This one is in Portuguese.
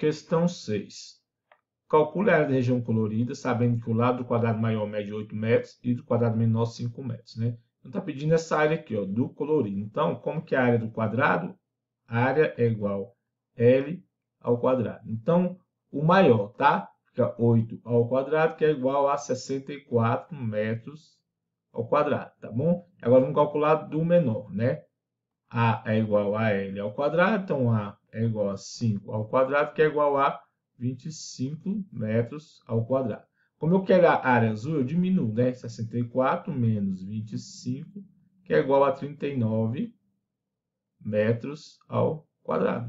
Questão 6. Calcule a área da região colorida, sabendo que o lado do quadrado maior mede 8 metros e do quadrado menor 5 metros, né? Então, está pedindo essa área aqui, ó, do colorido. Então, como que é a área do quadrado? A área é igual a L ao quadrado. Então, o maior, tá? Fica 8 ao quadrado, que é igual a 64 metros ao quadrado, tá bom? Agora, vamos calcular do menor, né? A é igual a L ao quadrado, então A é igual a 5 ao quadrado, que é igual a 25 metros ao quadrado. Como eu quero a área azul, eu diminuo, né? 64 menos 25, que é igual a 39 metros ao quadrado.